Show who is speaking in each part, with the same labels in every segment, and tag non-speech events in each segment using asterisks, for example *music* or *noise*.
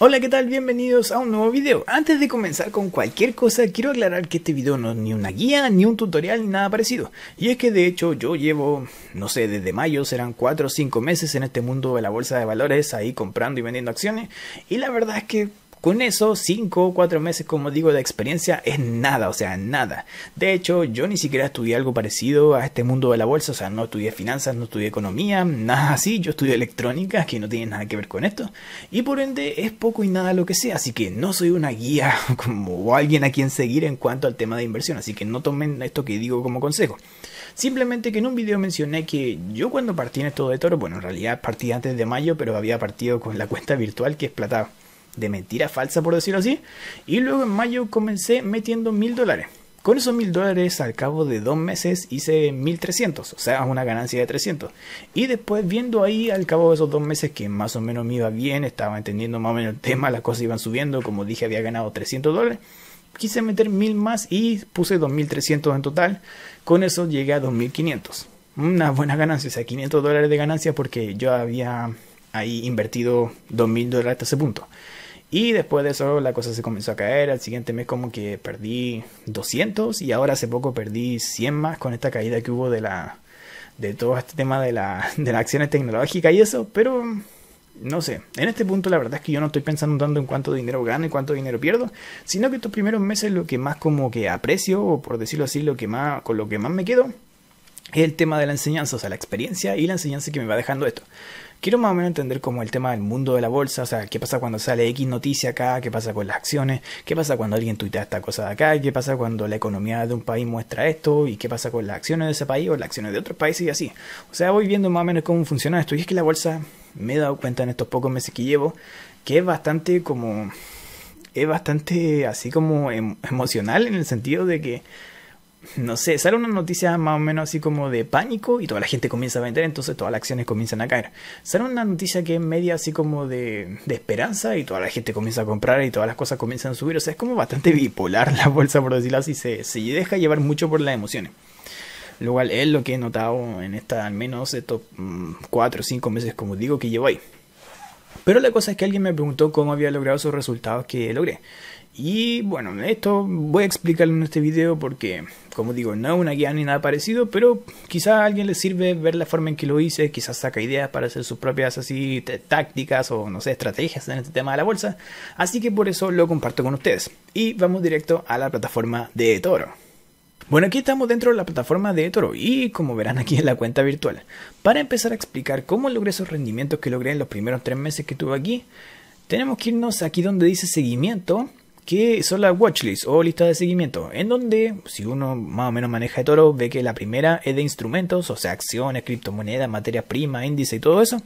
Speaker 1: Hola, ¿qué tal? Bienvenidos a un nuevo video. Antes de comenzar con cualquier cosa, quiero aclarar que este video no es ni una guía, ni un tutorial, ni nada parecido. Y es que de hecho yo llevo, no sé, desde mayo, serán 4 o 5 meses en este mundo de la bolsa de valores, ahí comprando y vendiendo acciones. Y la verdad es que con eso, 5 o 4 meses, como digo, de experiencia es nada, o sea, nada. De hecho, yo ni siquiera estudié algo parecido a este mundo de la bolsa, o sea, no estudié finanzas, no estudié economía, nada así, yo estudié electrónica, que no tiene nada que ver con esto, y por ende es poco y nada lo que sea, así que no soy una guía *laughs* como o alguien a quien seguir en cuanto al tema de inversión, así que no tomen esto que digo como consejo. Simplemente que en un video mencioné que yo cuando partí en esto de toro, bueno, en realidad partí antes de mayo, pero había partido con la cuenta virtual que es de mentira falsa, por decirlo así. Y luego en mayo comencé metiendo mil dólares. Con esos mil dólares al cabo de dos meses hice 1300, o sea, una ganancia de 300. Y después viendo ahí al cabo de esos dos meses que más o menos me iba bien, estaba entendiendo más o menos el tema, las cosas iban subiendo, como dije había ganado 300 dólares, quise meter mil más y puse 2300 en total, con eso llegué a 2500. Una buena ganancia, o sea, 500 dólares de ganancia porque yo había ahí invertido 2000 dólares hasta ese punto. Y después de eso la cosa se comenzó a caer. Al siguiente mes como que perdí 200 y ahora hace poco perdí 100 más con esta caída que hubo de la de todo este tema de, la, de las acciones tecnológicas y eso. Pero no sé, en este punto la verdad es que yo no estoy pensando tanto en cuánto dinero gano y cuánto dinero pierdo, sino que estos primeros meses lo que más como que aprecio, o por decirlo así, lo que más, con lo que más me quedo, es el tema de la enseñanza, o sea, la experiencia y la enseñanza que me va dejando esto. Quiero más o menos entender como el tema del mundo de la bolsa, o sea, qué pasa cuando sale X noticia acá, qué pasa con las acciones, qué pasa cuando alguien tuitea esta cosa de acá, qué pasa cuando la economía de un país muestra esto, y qué pasa con las acciones de ese país o las acciones de otros países y así. O sea, voy viendo más o menos cómo funciona esto. Y es que la bolsa, me he dado cuenta en estos pocos meses que llevo, que es bastante como... es bastante así como em, emocional en el sentido de que no sé, sale una noticia más o menos así como de pánico y toda la gente comienza a vender, entonces todas las acciones comienzan a caer. Sale una noticia que es media así como de, esperanza y toda la gente comienza a comprar y todas las cosas comienzan a subir. O sea, es como bastante bipolar la bolsa, por decirlo así, se, se deja llevar mucho por las emociones. Lo cual es lo que he notado en esta, al menos estos 4 mm, o 5 meses, como digo, que llevo ahí. Pero la cosa es que alguien me preguntó cómo había logrado esos resultados que logré. Y bueno, esto voy a explicarlo en este video porque, como digo, no una guía ni nada parecido, pero quizá a alguien le sirve ver la forma en que lo hice, quizás saca ideas para hacer sus propias así tácticas o no sé, estrategias en este tema de la bolsa. Así que por eso lo comparto con ustedes. Y vamos directo a la plataforma de Toro. Bueno, aquí estamos dentro de la plataforma de eToro y como verán aquí en la cuenta virtual. Para empezar a explicar cómo logré esos rendimientos que logré en los primeros tres meses que tuve aquí, tenemos que irnos aquí donde dice seguimiento, que son las watchlists o listas de seguimiento, en donde si uno más o menos maneja eToro ve que la primera es de instrumentos, o sea, acciones, criptomonedas, materia prima, índice y todo eso.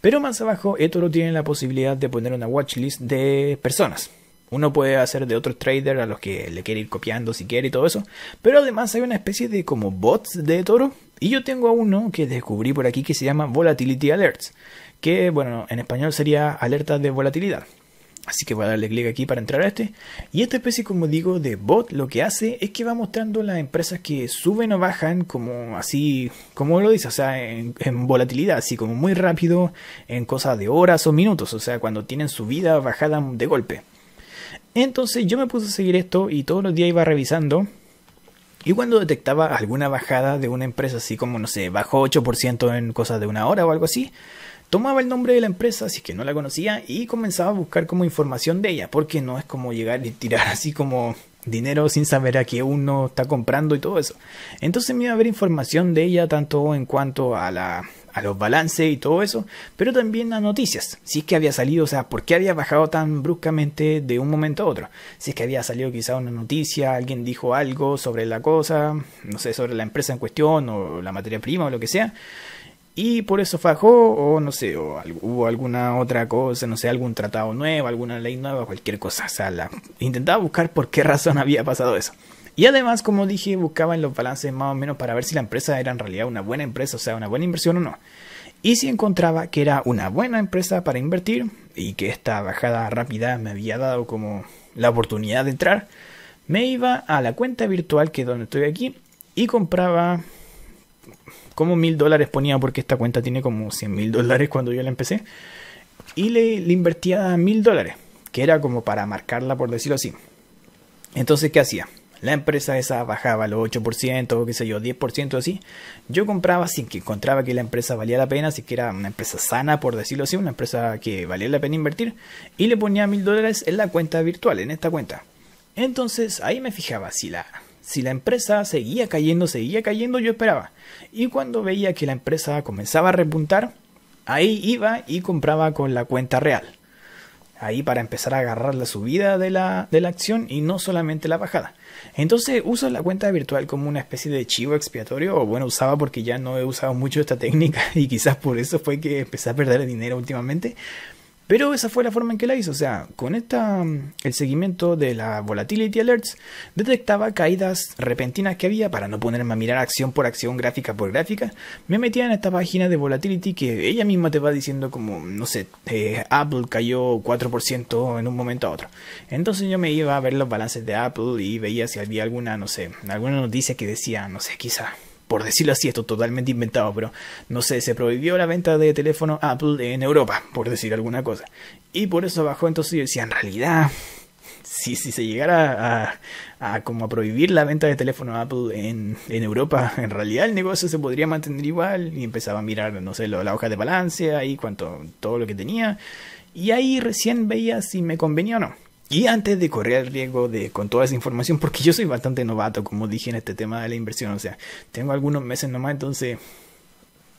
Speaker 1: Pero más abajo, eToro eh, tiene la posibilidad de poner una watchlist de personas. Uno puede hacer de otros trader a los que le quiere ir copiando si quiere y todo eso. Pero además hay una especie de como bots de toro. Y yo tengo a uno que descubrí por aquí que se llama Volatility Alerts. Que bueno, en español sería alerta de volatilidad. Así que voy a darle clic aquí para entrar a este. Y esta especie, como digo, de bot lo que hace es que va mostrando las empresas que suben o bajan como así, como lo dice, o sea, en, en volatilidad, así como muy rápido, en cosas de horas o minutos, o sea, cuando tienen subida o bajada de golpe. Entonces yo me puse a seguir esto y todos los días iba revisando. Y cuando detectaba alguna bajada de una empresa, así como, no sé, bajó 8% en cosas de una hora o algo así, tomaba el nombre de la empresa, si que no la conocía, y comenzaba a buscar como información de ella, porque no es como llegar y tirar así como dinero sin saber a qué uno está comprando y todo eso. Entonces me iba a ver información de ella tanto en cuanto a la a los balances y todo eso, pero también a noticias. Si es que había salido, o sea, ¿por qué había bajado tan bruscamente de un momento a otro? Si es que había salido quizá una noticia, alguien dijo algo sobre la cosa, no sé, sobre la empresa en cuestión o la materia prima o lo que sea. Y por eso fajó, o no sé, o hubo alguna otra cosa, no sé, algún tratado nuevo, alguna ley nueva, cualquier cosa. O sea, intentaba buscar por qué razón había pasado eso. Y además, como dije, buscaba en los balances más o menos para ver si la empresa era en realidad una buena empresa, o sea, una buena inversión o no. Y si encontraba que era una buena empresa para invertir y que esta bajada rápida me había dado como la oportunidad de entrar, me iba a la cuenta virtual que es donde estoy aquí y compraba como mil dólares ponía porque esta cuenta tiene como 100 mil dólares cuando yo la empecé y le, le invertía mil dólares que era como para marcarla por decirlo así entonces qué hacía la empresa esa bajaba los 8% o qué sé yo, 10% así, yo compraba sin que encontraba que la empresa valía la pena, si que era una empresa sana, por decirlo así, una empresa que valía la pena invertir, y le ponía mil dólares en la cuenta virtual, en esta cuenta. Entonces ahí me fijaba si la, si la empresa seguía cayendo, seguía cayendo, yo esperaba. Y cuando veía que la empresa comenzaba a repuntar, ahí iba y compraba con la cuenta real ahí para empezar a agarrar la subida de la, de la acción y no solamente la bajada. Entonces uso la cuenta virtual como una especie de chivo expiatorio, o bueno, usaba porque ya no he usado mucho esta técnica *laughs* y quizás por eso fue que empecé a perder dinero últimamente, pero esa fue la forma en que la hizo, o sea, con esta, mm, el seguimiento de la Volatility Alerts detectaba caídas repentinas que había, para no ponerme a mirar acción por acción, gráfica por gráfica, me metía en esta página de Volatility que ella misma te va diciendo como, no sé, eh, Apple cayó 4% en un momento a otro. Entonces yo me iba a ver los balances de Apple y veía si había alguna, no sé, alguna noticia que decía, no sé, quizá por decirlo así, esto totalmente inventado, pero no sé, se prohibió la venta de teléfono Apple en Europa, por decir alguna cosa. Y por eso bajó, entonces yo decía, en realidad, si, si se llegara a, como a prohibir la venta de teléfono Apple en, Europa, en realidad el negocio se podría mantener igual. Y empezaba a mirar, no sé, la hoja de balance, ahí cuánto, todo lo que tenía. Y ahí recién veía si me convenía o no. Y antes de correr el riesgo de con toda esa información, porque yo soy bastante novato, como dije en este tema de la inversión, o sea, tengo algunos meses nomás, entonces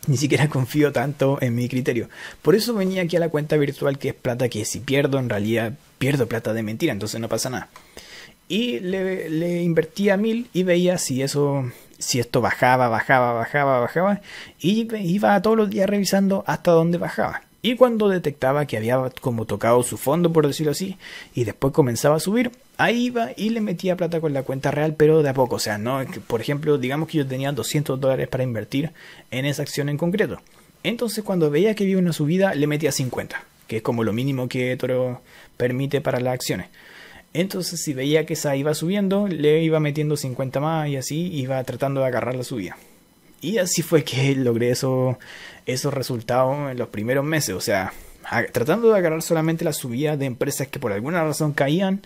Speaker 1: ni siquiera *laughs* confío tanto en mi criterio. Por eso venía aquí a la cuenta virtual que es plata que si pierdo en realidad pierdo plata de mentira, entonces no pasa nada. Y le, le invertía mil y veía si eso, si esto bajaba, bajaba, bajaba, bajaba. Y iba todos los días revisando hasta dónde bajaba. Y cuando detectaba que había como tocado su fondo, por decirlo así, y después comenzaba a subir, ahí iba y le metía plata con la cuenta real, pero de a poco. O sea, no, por ejemplo, digamos que yo tenía 200 dólares para invertir en esa acción en concreto. Entonces, cuando veía que había una subida, le metía 50, que es como lo mínimo que Toro permite para las acciones. Entonces, si veía que esa iba subiendo, le iba metiendo 50 más y así iba tratando de agarrar la subida. Y así fue que *laughs* logré eso, esos resultados en los primeros meses. O sea, tratando de agarrar solamente la subida de empresas que por alguna razón caían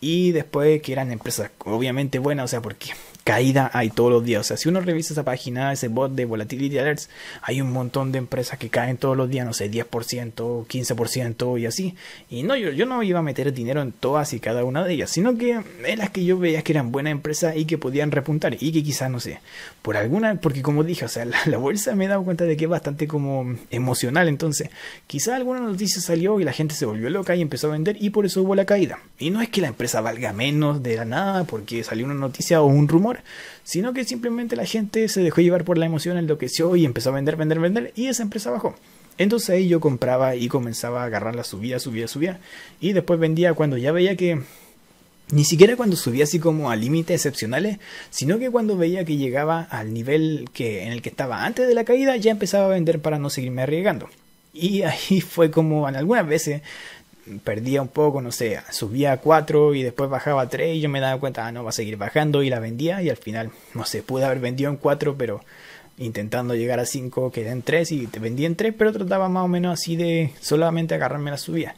Speaker 1: y después que eran empresas obviamente buenas, o sea, porque caída hay todos los días. O sea, si uno revisa esa página, ese bot de Volatility Alerts, hay un montón de empresas que caen todos los días, no sé, 10%, 15% y así. Y no, yo, no iba a meter dinero en todas y cada una de ellas, sino que en las que yo veía que eran buenas empresas y que podían repuntar y que quizás, no sé, por alguna, porque como dije, o sea, la, la bolsa me he dado cuenta de que es bastante como emocional, entonces quizás alguna noticia salió y la gente se volvió loca y empezó a vender y por eso hubo la caída. Y no es que la empresa valga menos de la nada porque salió una noticia o un rumor, sino que simplemente la gente se dejó llevar por la emoción, enloqueció y empezó a vender, vender, vender y esa empresa bajó. Entonces ahí yo compraba y comenzaba a agarrar la subida, subía, subía y después vendía cuando ya veía que ni siquiera cuando subía así como a límites excepcionales, sino que cuando veía que llegaba al nivel que, en el que estaba antes de la caída, ya empezaba a vender para no seguirme arriesgando. Y ahí fue como en algunas veces perdía un poco, no sé, subía a 4 y después bajaba a 3 y yo me daba cuenta, ah, no, va a seguir bajando y la vendía y al final, no sé, pude haber vendido en 4, pero intentando llegar a 5 quedé en 3 y te vendí en 3, pero trataba más o menos así de solamente agarrarme la subida,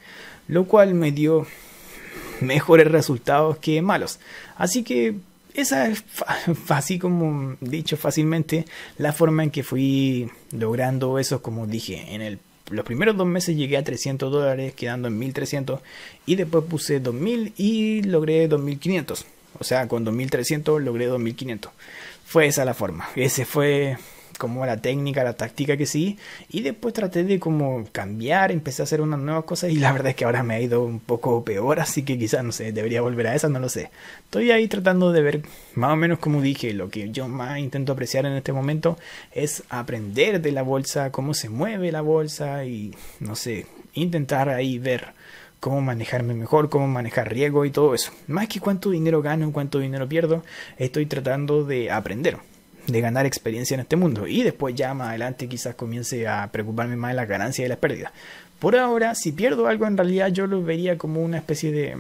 Speaker 1: lo cual me dio *laughs* mejores resultados que malos. Así que esa es *laughs* así como dicho fácilmente la forma en que fui logrando eso como dije en el los primeros dos meses llegué a 300 dólares, quedando en 1300, y después puse 2000 y logré 2500. O sea, con 2300 logré 2500. Fue esa la forma. Ese fue como la técnica, la táctica que sí, y después traté de como cambiar, empecé a hacer unas nuevas cosas y la verdad es que ahora me ha ido un poco peor, así que quizás, no sé, debería volver a esa, no lo sé. Estoy ahí tratando de ver, más o menos como dije, lo que yo más intento apreciar en este momento es aprender de la bolsa, cómo se mueve la bolsa y, no sé, intentar ahí ver cómo manejarme mejor, cómo manejar riesgo y todo eso. Más que cuánto dinero gano, cuánto dinero pierdo, estoy tratando de aprender de ganar experiencia en este mundo y después ya más adelante quizás comience a preocuparme más de las ganancias y las pérdidas. Por ahora, si pierdo algo en realidad yo lo vería como una especie de,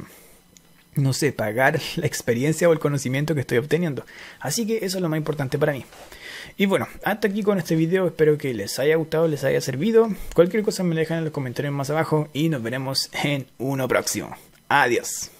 Speaker 1: no sé, pagar *laughs* la experiencia o el conocimiento que estoy obteniendo. Así que eso es lo más importante para mí. Y bueno, hasta aquí con este video, espero que les haya gustado, les haya servido. Cualquier cosa me dejan en los comentarios más abajo y nos veremos en uno próximo. Adiós.